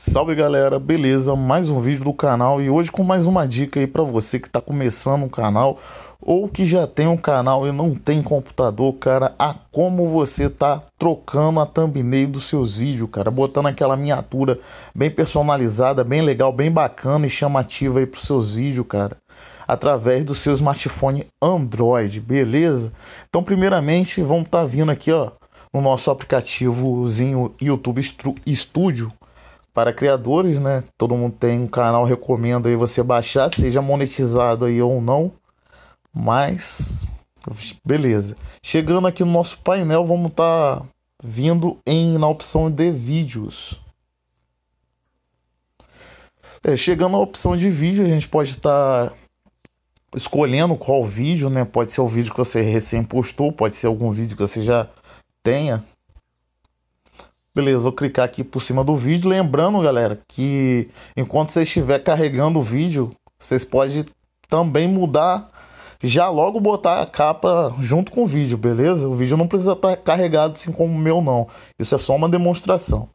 Salve galera, beleza? Mais um vídeo do canal e hoje com mais uma dica aí para você que está começando um canal ou que já tem um canal e não tem computador, cara, a como você tá trocando a thumbnail dos seus vídeos, cara, botando aquela miniatura bem personalizada, bem legal, bem bacana e chamativa aí para os seus vídeos, cara, através do seu smartphone Android, beleza? Então, primeiramente, vamos estar tá vindo aqui, ó, no nosso aplicativozinho YouTube Studio para criadores, né? Todo mundo tem um canal, recomendo aí você baixar, seja monetizado aí ou não. Mas beleza. Chegando aqui no nosso painel, vamos estar tá vindo em na opção de vídeos. É, chegando na opção de vídeo, a gente pode estar tá escolhendo qual vídeo, né? Pode ser o vídeo que você recém postou, pode ser algum vídeo que você já tenha Beleza, vou clicar aqui por cima do vídeo. Lembrando, galera, que enquanto você estiver carregando o vídeo, vocês podem também mudar, já logo botar a capa junto com o vídeo, beleza? O vídeo não precisa estar carregado assim como o meu, não. Isso é só uma demonstração.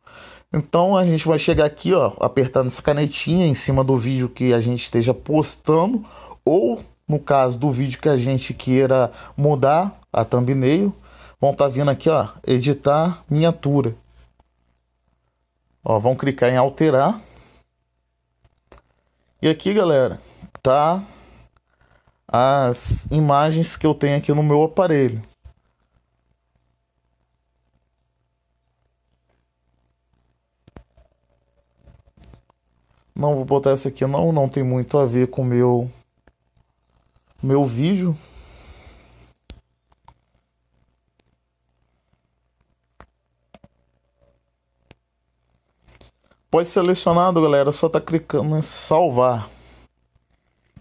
Então a gente vai chegar aqui, ó, apertar nessa canetinha em cima do vídeo que a gente esteja postando ou no caso do vídeo que a gente queira mudar a thumbnail, vão estar tá vindo aqui, ó, editar miniatura. Ó, vão clicar em alterar. E aqui, galera, tá as imagens que eu tenho aqui no meu aparelho. Não vou botar essa aqui não, não tem muito a ver com o meu meu vídeo. pode selecionado galera, só tá clicando em salvar.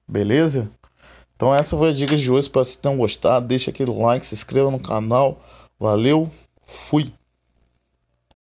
Beleza? Então essa foi a dica de hoje. Espero que vocês tenham gostado. Deixa aquele like, se inscreva no canal. Valeu, fui!